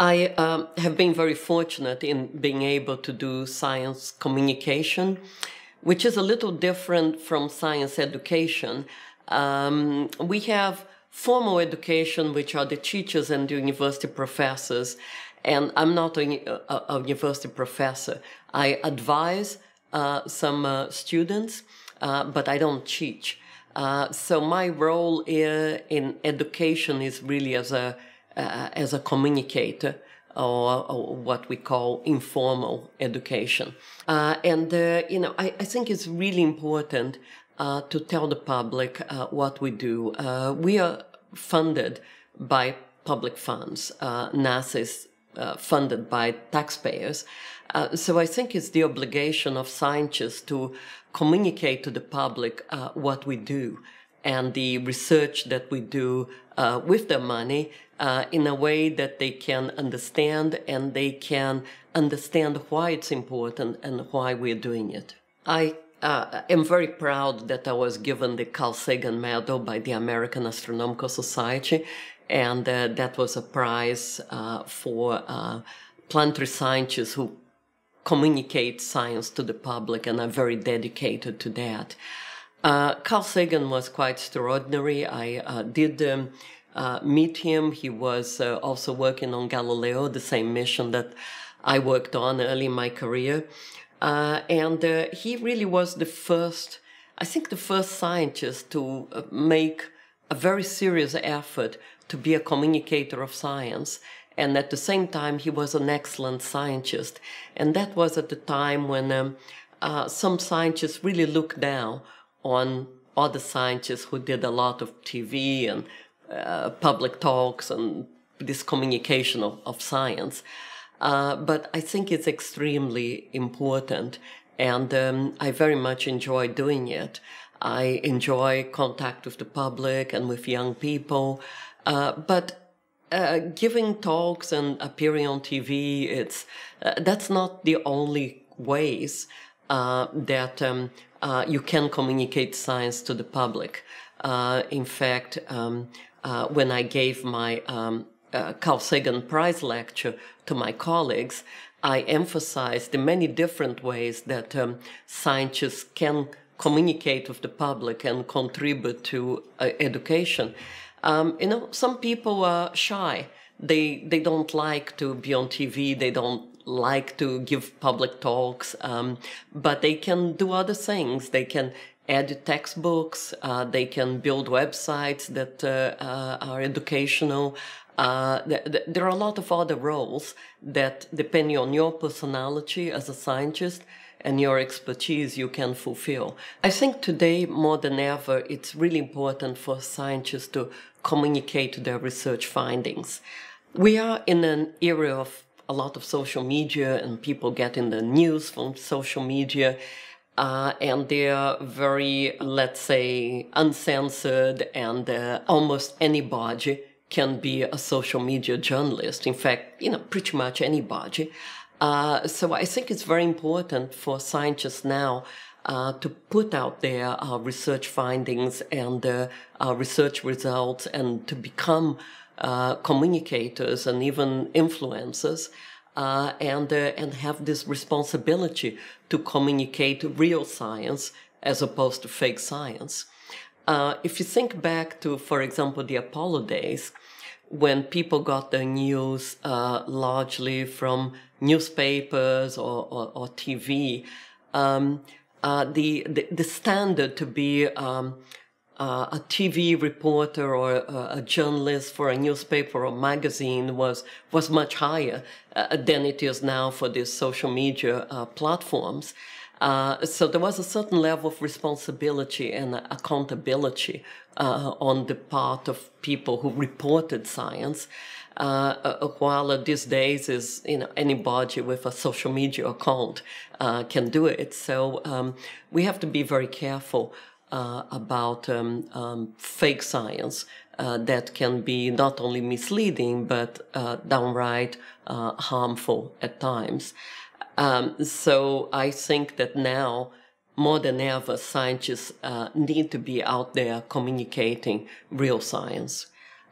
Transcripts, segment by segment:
I um, have been very fortunate in being able to do science communication, which is a little different from science education. Um, we have formal education, which are the teachers and the university professors. And I'm not a, a, a university professor. I advise uh, some uh, students, uh, but I don't teach. Uh, so my role uh, in education is really as a uh, as a communicator or, or, what we call informal education. Uh, and, uh, you know, I, I, think it's really important uh, to tell the public uh, what we do. Uh, we are funded by public funds. Uh, NASA is funded by taxpayers. so I think it's the obligation of scientists to communicate to the public what we do and the research that we do uh, with their money uh, in a way that they can understand and they can understand why it's important and why we're doing it. I uh, am very proud that I was given the Carl Sagan Medal by the American Astronomical Society, and uh, that was a prize uh, for uh, planetary scientists who communicate science to the public, and are very dedicated to that. Uh, Carl Sagan was quite extraordinary. I uh, did um, uh, meet him. He was uh, also working on Galileo, the same mission that I worked on early in my career. Uh, and uh, he really was the first, I think, the first scientist to make a very serious effort to be a communicator of science. And at the same time, he was an excellent scientist. And that was at the time when um, some scientists really looked down on other scientists who did a lot of TV and uh, public talks and this communication of, of science. Uh, but I think it's extremely important, and um, I very much enjoy doing it. I enjoy contact with the public and with young people, uh, but uh, giving talks and appearing on TV, it's uh, that's not the only ways uh, that um, uh, you can communicate science to the public. Uh, in fact, um, uh, when I gave my um, uh, Carl Sagan Prize lecture to my colleagues, I emphasized the many different ways that um, scientists can communicate with the public and contribute to uh, education. Um, you know, some people are shy. They they don't like to be on TV. They don't like to give public talks, um, but they can do other things. They can add textbooks. Uh, they can build websites that uh, uh are educational. Uh, there are a lot of other roles that, depending on your personality as a scientist and your expertise, you can fulfill. I think today, more than ever, it's really important for scientists to communicate their research findings. We are in an era of a lot of social media and people getting the news from social media. Uh, and they're very, let's say, uncensored, and uh, almost anybody can be a social media journalist. In fact, you know, pretty much anybody. Uh, so I think it's very important for scientists now uh, to put out their uh, research findings and uh, uh, research results and to become uh, communicators and even influencers uh, and, uh, and have this responsibility to communicate real science as opposed to fake science. Uh, if you think back to, for example, the Apollo days, when people got their news uh, largely from newspapers or, or, or TV, um, uh, the, the, the standard to be um, uh, a TV reporter or a, a, journalist for a newspaper or magazine was was much higher uh, than it is now for these social media uh, platforms. Uh, so there was a certain level of responsibility and accountability uh, on the part of people who reported science. Uh, while these days is you know anybody with a social media account can do it, so um, we have to be very careful uh, about um, um, fake science uh, that can be not only misleading but uh, downright uh, harmful at times. Um, so I think that now more than ever, scientists uh, need to be out there communicating real science.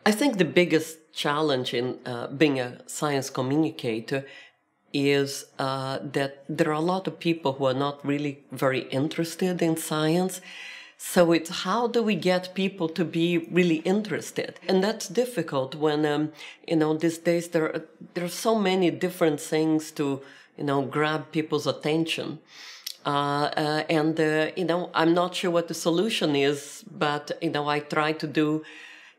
I think the biggest challenge in uh, being a science communicator is that there are a lot of people who are not really very interested in science so it's how do we get people to be really interested? And that's difficult when, um, you know, these days there are, there are so many different things to, you know, grab people's attention. Uh, uh, and, uh, you know, I'm not sure what the solution is, but, you know, I try to do,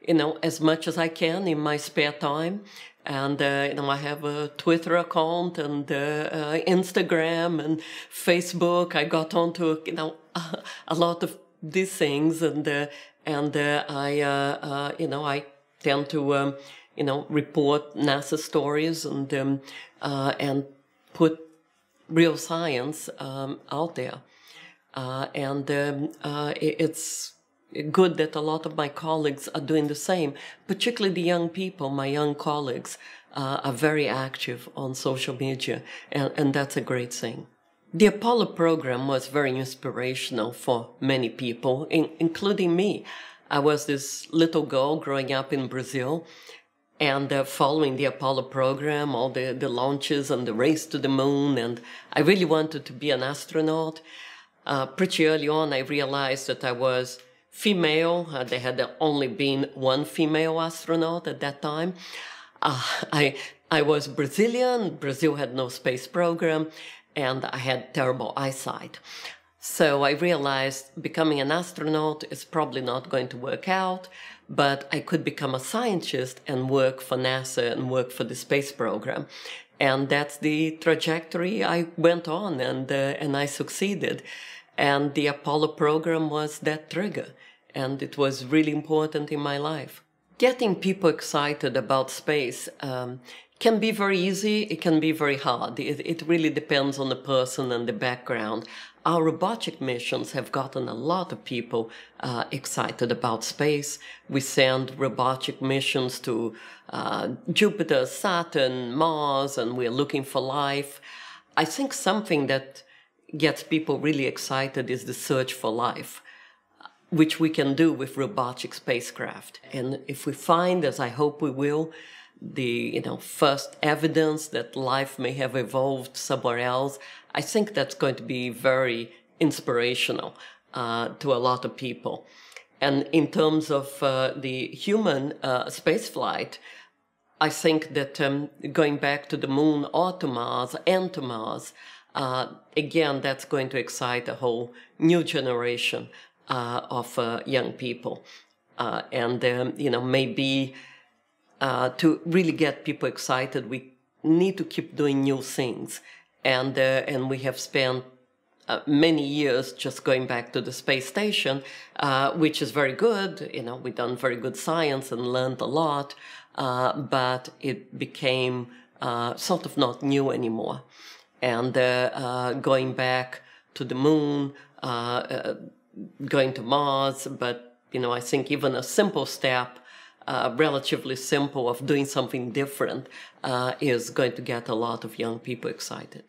you know, as much as I can in my spare time and uh, you know I have a Twitter account and uh, uh, Instagram and Facebook. I got onto you know a lot of these things, and uh, and uh, I uh, you know I tend to um, you know report NASA stories and um, and put real science um, out there, and um, it, it's good that a lot of my colleagues are doing the same, particularly the young people, my young colleagues uh, are very active on social media, and, and that's a great thing. The Apollo program was very inspirational for many people, in, including me. I was this little girl growing up in Brazil and uh, following the Apollo program, all the, the launches and the race to the moon. And I really wanted to be an astronaut. Uh, pretty early on, I realized that I was female. Uh, there had only been one female astronaut at that time. Uh, I, I was Brazilian. Brazil had no space program and I had terrible eyesight. So I realized becoming an astronaut is probably not going to work out, but I could become a scientist and work for NASA and work for the space program. And that's the trajectory I went on and, uh, and I succeeded. And the Apollo program was that trigger. And it was really important in my life getting people excited about space um, can be very easy, it can be very hard. It, it, really depends on the person and the background. Our robotic missions have gotten a lot of people uh, excited about space. We send robotic missions to uh, Jupiter, Saturn, Mars, and we're looking for life. I think something that gets people really excited is the search for life which we can do with robotic spacecraft. And if we find, as I hope we will, the you know first evidence that life may have evolved somewhere else, I think that's going to be very inspirational uh, to a lot of people. And in terms of uh, the human uh, spaceflight, I think that um, going back to the moon or to Mars and to Mars, uh, again, that's going to excite a whole new generation uh, of uh, young people, uh, and um, you know maybe to really get people excited, we need to keep doing new things, and and we have spent uh, many years just going back to the space station, uh, which is very good. You know, we done very good science and learned a lot, uh, but it became sort of not new anymore. And going back to the moon, going to Mars, but you know, I think even a simple step, uh, relatively simple, of doing something different, uh, is going to get a lot of young people excited.